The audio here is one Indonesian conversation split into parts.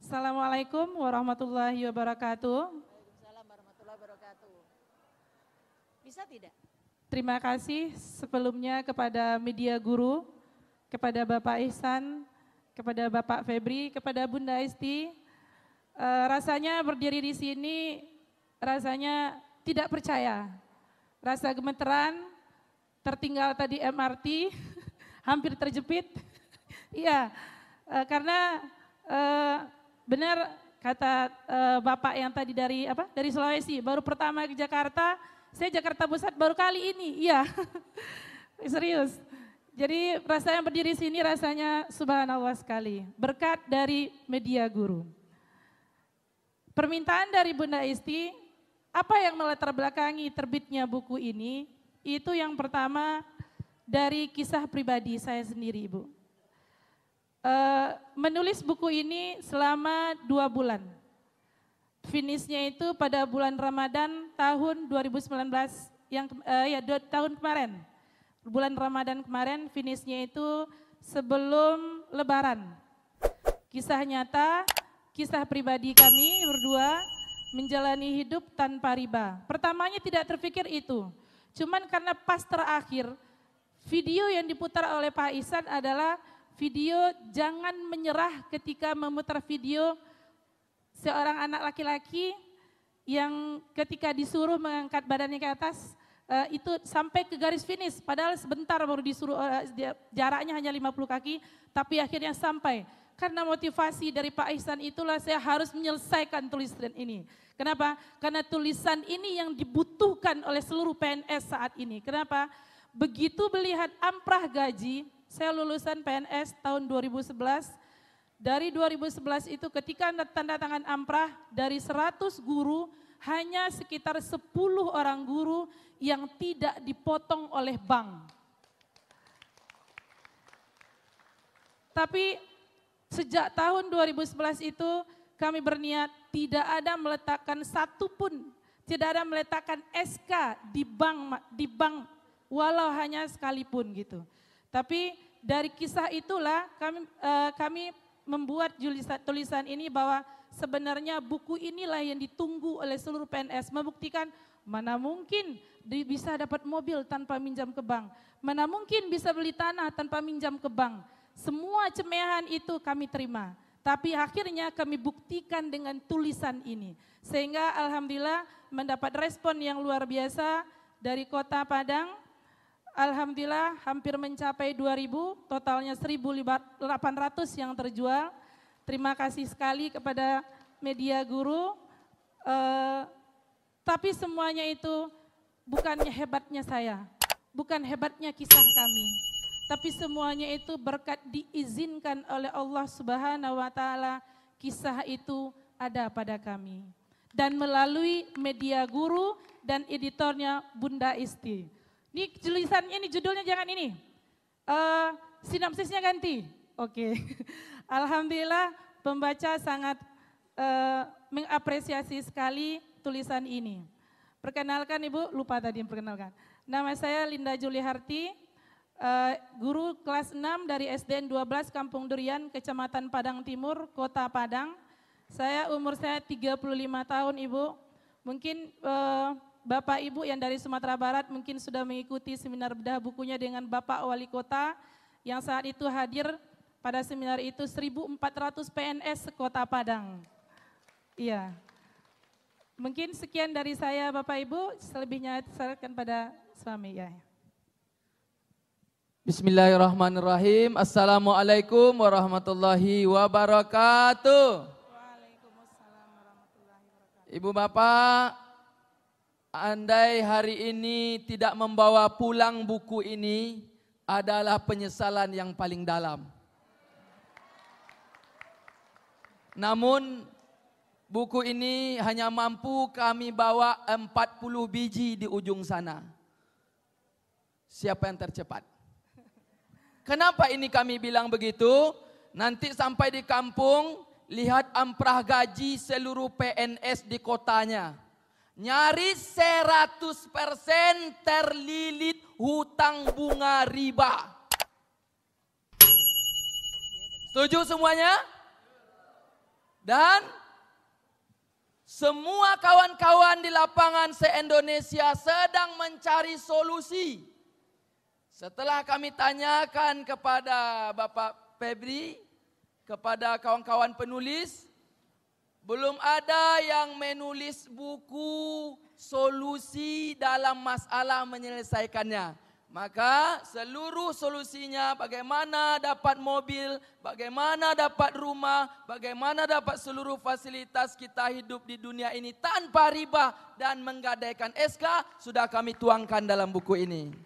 Assalamualaikum warahmatullahi wabarakatuh. Waalaikumsalam Bisa tidak? Terima kasih sebelumnya kepada media guru, kepada Bapak Ihsan, kepada Bapak Febri, kepada Bunda Esti. E, eh, rasanya berdiri di sini rasanya tidak percaya. Rasa gemeteran, tertinggal tadi MRT, hampir terjepit. Iya, eh, karena eh, benar kata eh, bapak yang tadi dari apa? Dari Sulawesi, baru pertama ke Jakarta. Saya Jakarta Pusat baru kali ini. Iya, serius. Jadi rasa yang berdiri sini rasanya subhanallah sekali. Berkat dari media guru. Permintaan dari Bunda Isti, apa yang melatar belakangi terbitnya buku ini itu yang pertama dari kisah pribadi saya sendiri, Ibu. E, menulis buku ini selama dua bulan. Finishnya itu pada bulan Ramadan tahun 2019 yang e, ya dua, tahun kemarin. Bulan Ramadan kemarin finishnya itu sebelum Lebaran. Kisah nyata, kisah pribadi kami berdua menjalani hidup tanpa riba. Pertamanya tidak terpikir itu. Cuman karena pas terakhir, video yang diputar oleh Pak Ihsan adalah video jangan menyerah ketika memutar video seorang anak laki-laki yang ketika disuruh mengangkat badannya ke atas, uh, itu sampai ke garis finish. Padahal sebentar baru disuruh uh, jaraknya hanya 50 kaki, tapi akhirnya sampai. Karena motivasi dari Pak Ihsan itulah saya harus menyelesaikan tulisan ini. Kenapa? Karena tulisan ini yang dibutuhkan oleh seluruh PNS saat ini. Kenapa? Begitu melihat amprah gaji, saya lulusan PNS tahun 2011. Dari 2011 itu ketika tanda tangan amprah dari 100 guru hanya sekitar 10 orang guru yang tidak dipotong oleh bank. Tapi Sejak tahun 2011 itu kami berniat tidak ada meletakkan satu pun, tidak ada meletakkan SK di bank di bank walau hanya sekalipun gitu. Tapi dari kisah itulah kami uh, kami membuat tulisan, tulisan ini bahwa sebenarnya buku inilah yang ditunggu oleh seluruh PNS membuktikan mana mungkin bisa dapat mobil tanpa minjam ke bank, mana mungkin bisa beli tanah tanpa minjam ke bank semua cemehan itu kami terima. Tapi akhirnya kami buktikan dengan tulisan ini. Sehingga Alhamdulillah mendapat respon yang luar biasa dari kota Padang. Alhamdulillah hampir mencapai 2.000, totalnya 1.800 yang terjual. Terima kasih sekali kepada media guru. Uh, tapi semuanya itu bukannya hebatnya saya, bukan hebatnya kisah kami. Tapi semuanya itu berkat diizinkan oleh Allah Subhanahu wa taala. Kisah itu ada pada kami. Dan melalui media guru dan editornya Bunda Isti. Ini tulisannya ini judulnya jangan ini. Uh, sinopsisnya ganti. Oke. Okay. Alhamdulillah pembaca sangat uh, mengapresiasi sekali tulisan ini. Perkenalkan Ibu, lupa tadi yang perkenalkan. Nama saya Linda Juli Uh, guru kelas 6 dari SDN 12 Kampung Durian, Kecamatan Padang Timur, Kota Padang. Saya umur saya 35 tahun, Ibu. Mungkin uh, Bapak Ibu yang dari Sumatera Barat mungkin sudah mengikuti seminar bedah bukunya dengan Bapak Wali Kota yang saat itu hadir pada seminar itu 1400 PNS Kota Padang. Iya. Mungkin sekian dari saya Bapak Ibu, selebihnya serahkan pada suami ya. Bismillahirrahmanirrahim. Assalamualaikum warahmatullahi wabarakatuh. Waalaikumsalam warahmatullahi wabarakatuh. Ibu bapak, andai hari ini tidak membawa pulang buku ini adalah penyesalan yang paling dalam. Namun buku ini hanya mampu kami bawa empat puluh biji di ujung sana. Siapa yang tercepat? Kenapa ini kami bilang begitu? Nanti sampai di kampung, lihat amprah gaji seluruh PNS di kotanya. Nyaris 100% terlilit hutang bunga riba. Setuju semuanya? Dan semua kawan-kawan di lapangan se-Indonesia sedang mencari solusi setelah kami tanyakan kepada Bapak Febri, kepada kawan-kawan penulis, belum ada yang menulis buku solusi dalam masalah menyelesaikannya. Maka seluruh solusinya bagaimana dapat mobil, bagaimana dapat rumah, bagaimana dapat seluruh fasilitas kita hidup di dunia ini tanpa riba dan menggadaikan SK sudah kami tuangkan dalam buku ini.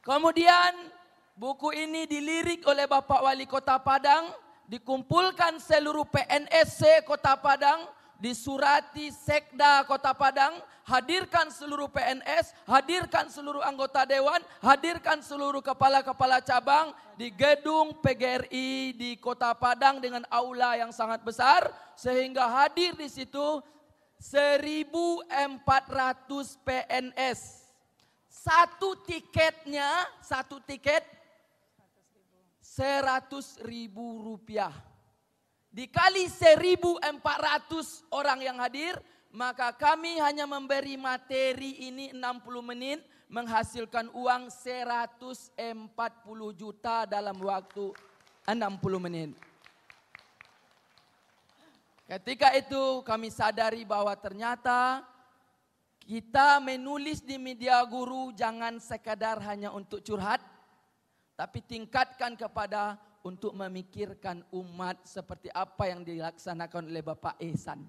Kemudian buku ini dilirik oleh Bapak Wali Kota Padang, dikumpulkan seluruh PNSC Kota Padang, disurati Sekda Kota Padang, hadirkan seluruh PNS, hadirkan seluruh anggota dewan, hadirkan seluruh kepala-kepala cabang di gedung PGRI di Kota Padang dengan aula yang sangat besar sehingga hadir di situ 1400 PNS satu tiketnya, satu tiket seratus ribu rupiah. Dikali seribu empat ratus orang yang hadir, maka kami hanya memberi materi ini enam puluh menit menghasilkan uang seratus empat puluh juta dalam waktu enam puluh menit. Ketika itu kami sadari bahwa ternyata kita menulis di media guru jangan sekadar hanya untuk curhat, tapi tingkatkan kepada untuk memikirkan umat seperti apa yang dilaksanakan oleh Bapak Ehsan.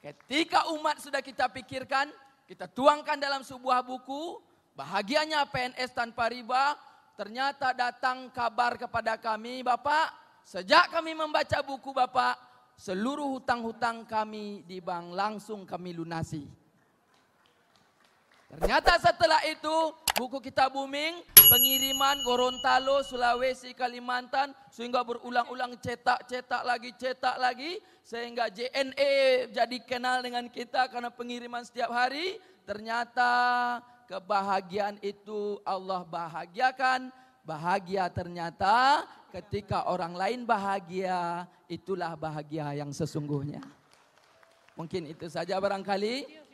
Ketika umat sudah kita pikirkan, kita tuangkan dalam sebuah buku, bahagianya PNS tanpa riba, ternyata datang kabar kepada kami, Bapak, sejak kami membaca buku Bapak, seluruh hutang-hutang kami di bank langsung kami lunasi. Ternyata setelah itu buku kita booming, pengiriman Gorontalo, Sulawesi, Kalimantan sehingga berulang-ulang cetak, cetak lagi, cetak lagi sehingga JNE jadi kenal dengan kita karena pengiriman setiap hari. Ternyata kebahagiaan itu Allah bahagiakan. Bahagia ternyata ketika orang lain bahagia, itulah bahagia yang sesungguhnya. Mungkin itu saja barangkali.